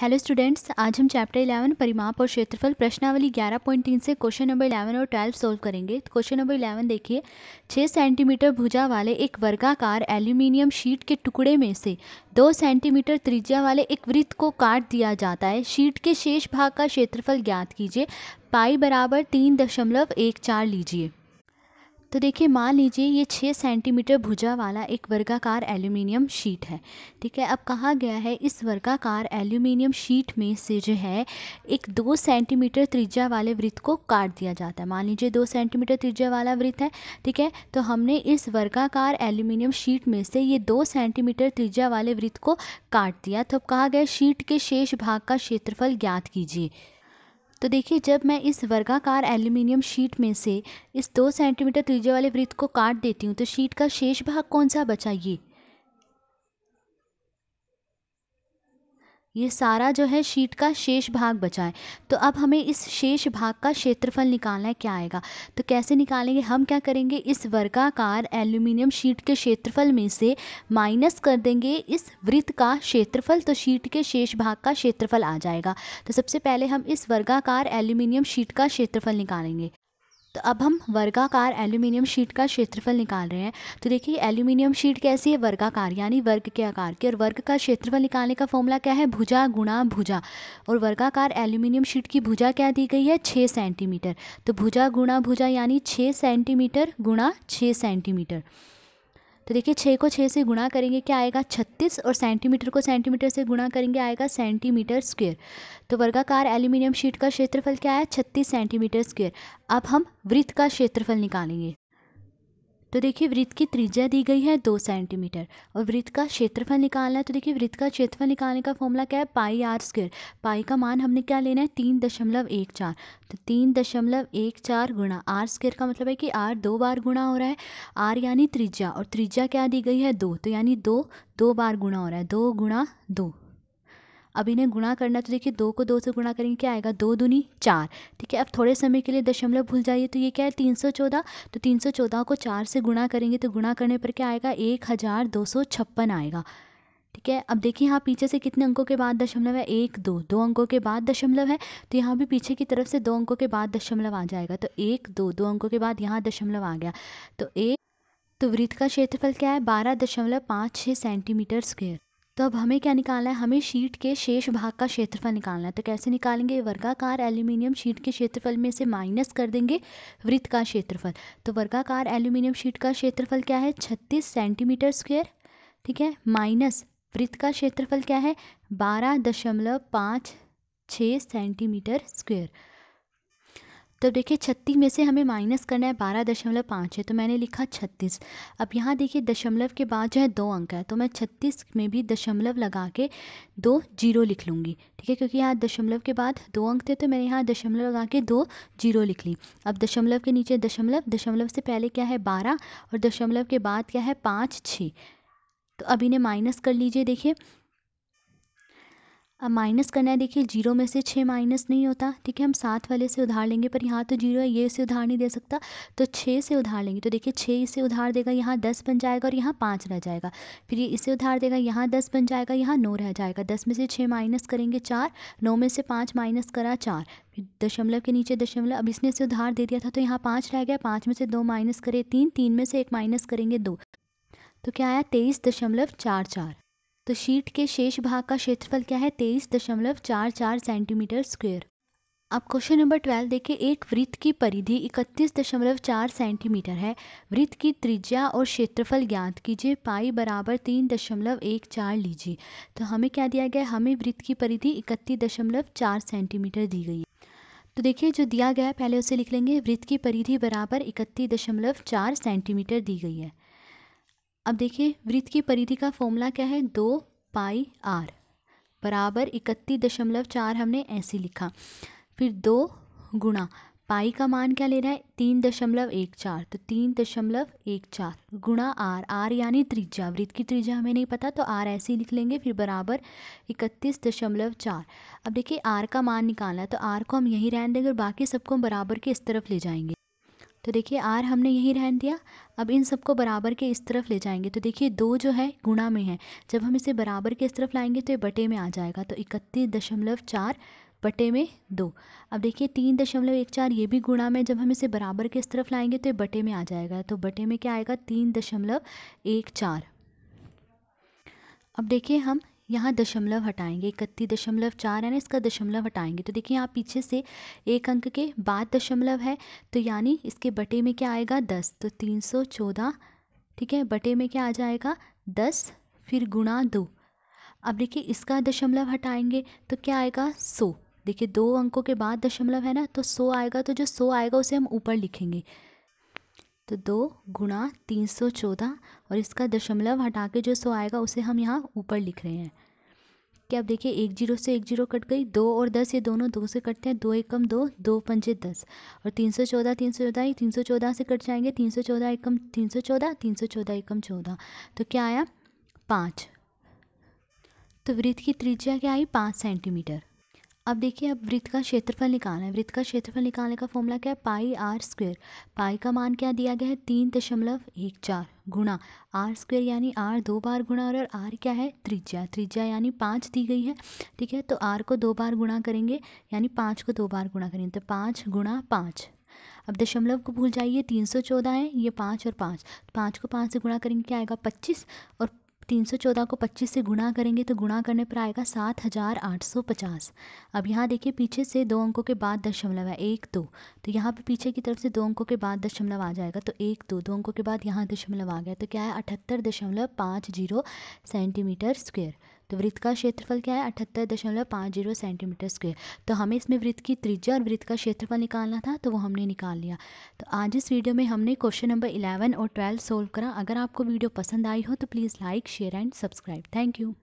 hello students आज हम chapter 11 परिमाप और क्षेत्रफल प्रश्नावली 11.3 से क्वेश्चन नंबर 11 और 12 सॉल्व करेंगे तो क्वेश्चन नंबर 11 देखिए 6 सेंटीमीटर भुजा वाले एक वर्गाकार एल्यूमिनियम शीट के टुकड़े में से 2 सेंटीमीटर त्रिज्या वाले एक वृत्त को काट दिया जाता है शीट के शेष भाग का क्षेत्रफल ज्ञात कीजिए पाई बराबर तीन दशमलव एक चार लीजिए तो देखिए मान लीजिए ये छः सेंटीमीटर भुजा वाला एक वर्गाकार एल्यूमिनियम शीट है ठीक है अब कहा गया है इस वर्गाकार एल्यूमिनियम शीट में से जो है एक दो सेंटीमीटर त्रिज्या वाले वृत्त को काट दिया जाता है मान लीजिए दो सेंटीमीटर त्रिज्या वाला वृत्त है ठीक है तो हमने इस वर्गाकार एल्यूमिनियम शीट में से ये दो सेंटीमीटर त्रिज्या वाले वृत्त को काट दिया तो अब कहा गया शीट के शेष भाग का क्षेत्रफल ज्ञात कीजिए तो देखिए जब मैं इस वर्गाकार एल्यूमिनियम शीट में से इस दो सेंटीमीटर त्रिज्या वाले वृत्त को काट देती हूँ तो शीट का शेष भाग कौन सा बचा ये ये सारा जो है शीट का शेष भाग बचा है तो अब हमें इस शेष भाग का क्षेत्रफल निकालना है क्या आएगा तो कैसे निकालेंगे हम क्या करेंगे इस वर्गाकार एल्यूमिनियम शीट के क्षेत्रफल में से माइनस कर देंगे इस वृत्त का क्षेत्रफल तो शीट के शेष भाग का क्षेत्रफल आ जाएगा तो सबसे पहले हम इस वर्गाकार एल्यूमिनियम शीट का क्षेत्रफल निकालेंगे तो अब हम वर्गाकार एल्यूमिनियम शीट का क्षेत्रफल निकाल रहे हैं तो देखिए एल्यूमिनियम शीट कैसी है वर्गाकार यानी वर्ग के आकार की और वर्ग का क्षेत्रफल निकालने का फॉर्मूला क्या है भुजा गुणा भुजा और वर्गाकार एल्यूमिनियम शीट की भुजा क्या दी गई है छः सेंटीमीटर तो भुजा गुणा भुजा यानी छः सेंटीमीटर गुणा छः सेंटीमीटर तो देखिए छः को छः से गुणा करेंगे क्या आएगा छत्तीस और सेंटीमीटर को सेंटीमीटर से गुणा करेंगे आएगा सेंटीमीटर स्क्वेयर तो वर्गाकार एल्यूमिनियम शीट का क्षेत्रफल क्या है छत्तीस सेंटीमीटर स्क्वेयर अब हम वृत्त का क्षेत्रफल निकालेंगे तो देखिए वृत्त की त्रिज्या दी गई है दो सेंटीमीटर और वृत्त का क्षेत्रफल निकालना है तो देखिए वृत्त का क्षेत्रफल निकालने का फॉर्मूला क्या है पाई आर स्क्वेयर पाई का मान हमने क्या लेना है तीन दशमलव एक चार तो तीन दशमलव एक चार गुणा आर स्क्वेयर का मतलब है कि आर दो बार गुणा हो रहा है आर यानी त्रिज्या और त्रिज्या क्या दी गई है दो तो यानी दो दो बार गुणा हो रहा है दो गुणा दो अब इन्हें गुणा करना तो देखिए दो को दो से गुणा करेंगे क्या आएगा दो दूनी चार ठीक है अब थोड़े समय के लिए दशमलव भूल जाइए तो ये क्या है तीन सौ चौदह तो तीन सौ चौदह को चार से गुणा करेंगे तो गुणा करने पर क्या आएगा एक हज़ार दो सौ छप्पन आएगा ठीक है अब देखिए यहाँ पीछे से कितने अंकों के बाद दशमलव है एक दो दो अंकों के बाद दशमलव है तो यहाँ भी पीछे की तरफ से दो अंकों के बाद दशमलव आ जाएगा तो एक दो दो अंकों के बाद यहाँ दशमलव आ गया तो एक तो वृत्त का क्षेत्रफल क्या है बारह दशमलव पाँच छः सेंटीमीटर स्क्वेयर तो अब हमें क्या निकालना है हमें शीट के शेष भाग का क्षेत्रफल निकालना है तो कैसे निकालेंगे वर्गाकार एल्यूमिनियम शीट के क्षेत्रफल में से माइनस कर देंगे वृत्त का क्षेत्रफल तो वर्गाकार एल्यूमिनियम शीट का क्षेत्रफल क्या है छत्तीस सेंटीमीटर स्क्वेयर ठीक है माइनस वृत्त का क्षेत्रफल क्या है बारह दशमलव पाँच छः सेंटीमीटर स्क्वेयर तो देखिए छत्तीस में से हमें माइनस करना है बारह दशमलव पाँच है तो मैंने लिखा छत्तीस अब यहाँ देखिए दशमलव के बाद जो है दो अंक है तो मैं छत्तीस में भी दशमलव लगा के दो जीरो लिख लूँगी ठीक है क्योंकि यहाँ दशमलव के बाद दो अंक थे तो मैंने यहाँ दशमलव लगा के दो जीरो लिख ली अब दशमलव के नीचे दशमलव दशमलव से पहले क्या है बारह और दशमलव के बाद क्या है पाँच छः तो अब इन्हें माइनस कर लीजिए देखिए अब माइनस करना है देखिए जीरो में से छः माइनस नहीं होता ठीक है हम सात वाले से उधार लेंगे पर यहाँ तो जीरो है ये इसे उधार नहीं दे सकता तो छः से उधार लेंगे तो देखिए छः इसे उधार देगा यहाँ दस बन जाएगा और यहाँ पाँच रह जाएगा फिर ये इसे उधार देगा यहाँ दस बन जाएगा यहाँ नौ रह जाएगा दस में से छः माइनस करेंगे चार नौ में से पाँच माइनस करा चार फिर दशमलव के नीचे दशमलव अब इसने इसे उधार दे दिया था तो यहाँ पाँच रह गया पाँच में से दो माइनस करे तीन तीन में से एक माइनस करेंगे दो तो क्या आया तेईस दशमलव चार चार तो शीट के शेष भाग का क्षेत्रफल क्या है तेईस दशमलव चार चार सेंटीमीटर स्क्वेयर अब क्वेश्चन नंबर ट्वेल्व देखिए एक वृत्त की परिधि इकतीस दशमलव चार सेंटीमीटर है वृत्त की त्रिज्या और क्षेत्रफल ज्ञात कीजिए पाई बराबर तीन दशमलव एक चार लीजिए तो हमें क्या दिया गया हमें वृत्त की परिधि इकतीस दशमलव चार सेंटीमीटर दी गई है तो देखिए जो दिया गया है पहले उसे लिख लेंगे वृत्त की परिधि बराबर इकतीस दशमलव चार सेंटीमीटर दी गई है अब देखिए वृत्त की परिधि का फॉर्मूला क्या है दो पाई आर बराबर इकतीस दशमलव चार हमने ऐसे लिखा फिर दो गुणा पाई का मान क्या ले रहा है तीन दशमलव एक चार तो तीन दशमलव एक चार गुणा आर आर यानी त्रिज्या वृत्त की त्रिज्या हमें नहीं पता तो आर ऐसे ही लिख लेंगे फिर बराबर इकतीस दशमलव चार अब देखिए आर का मान है तो आर को हम यहीं रहने देंगे और बाकी सबको हम बराबर के इस तरफ ले जाएंगे तो देखिए आर हमने यहीं रहन दिया अब इन सबको बराबर के इस तरफ ले जाएंगे तो देखिए दो जो है गुणा में है जब हम इसे बराबर के इस तरफ लाएंगे तो ये बटे में आ जाएगा तो इकतीस दशमलव चार बटे में दो अब देखिए तीन दशमलव एक चार ये भी गुणा में जब हम इसे बराबर के इस तरफ लाएंगे तो ये बटे में आ जाएगा तो बटे में क्या आएगा तीन दशमलव एक चार अब देखिए हम यहाँ दशमलव हटाएंगे इकतीस दशमलव चार है ना इसका दशमलव हटाएंगे तो देखिए यहाँ पीछे से एक अंक के बाद दशमलव है तो यानी इसके बटे में क्या आएगा दस तो तीन सौ चौदह ठीक है बटे में क्या आ जाएगा दस फिर गुणा दो अब देखिए इसका दशमलव हटाएंगे तो क्या आएगा सौ देखिए दो अंकों के बाद दशमलव है ना तो सौ आएगा तो जो सौ आएगा उसे हम ऊपर लिखेंगे तो दो गुणा तीन सौ चौदह और इसका दशमलव हटा के जो सौ आएगा उसे हम यहाँ ऊपर लिख रहे हैं क्या आप देखिए एक जीरो से एक जीरो कट गई दो और दस ये दोनों दो से कटते हैं दो एकम दो दो पंजे दस और तीन सौ चौदह तीन सौ चौदह ये तीन सौ चौदह से कट जाएंगे तीन सौ चौदह एकम तीन सौ चौदह तीन सौ चौदह एकम चौदह तो क्या आया पाँच तो वृत्त की त्रिज्या क्या आई पाँच सेंटीमीटर अब देखिए अब वृत्त का क्षेत्रफल निकालना है वृत्त का क्षेत्रफल निकालने का फॉर्मूला क्या है पाई आर स्क्वेयर पाई का मान क्या दिया गया है तीन दशमलव एक चार गुणा आर स्क्वेयर यानी आर दो बार गुणा और आर क्या है त्रिज्या त्रिज्या यानी पाँच दी गई है ठीक है तो आर को दो बार गुणा करेंगे यानी पाँच को दो बार गुणा करेंगे तो पाँच गुणा पाँच अब दशमलव को भूल जाइए तीन सौ चौदह है ये पाँच और पाँच तो पाँच को पाँच से गुणा करेंगे क्या आएगा पच्चीस और तीन सौ चौदह को पच्चीस से गुणा करेंगे तो गुणा करने पर आएगा सात हज़ार आठ सौ पचास अब यहाँ देखिए पीछे से दो अंकों के बाद दशमलव है एक दो तो यहाँ पे पीछे की तरफ से दो अंकों के बाद दशमलव आ जाएगा तो एक दो दो अंकों के बाद यहाँ दशमलव आ गया तो क्या है अठहत्तर दशमलव पाँच जीरो सेंटीमीटर स्क्वेयर तो वृत्त का क्षेत्रफल क्या है अठहत्तर दशमलव पाँच जीरो सेंटीमीटर स्क्वेयर तो हमें इसमें वृत्त की त्रिज्या और वृत्त का क्षेत्रफल निकालना था तो वो हमने निकाल लिया तो आज इस वीडियो में हमने क्वेश्चन नंबर इलेवन और ट्वेल्व सोल्व करा अगर आपको वीडियो पसंद आई हो तो please like share and subscribe thank you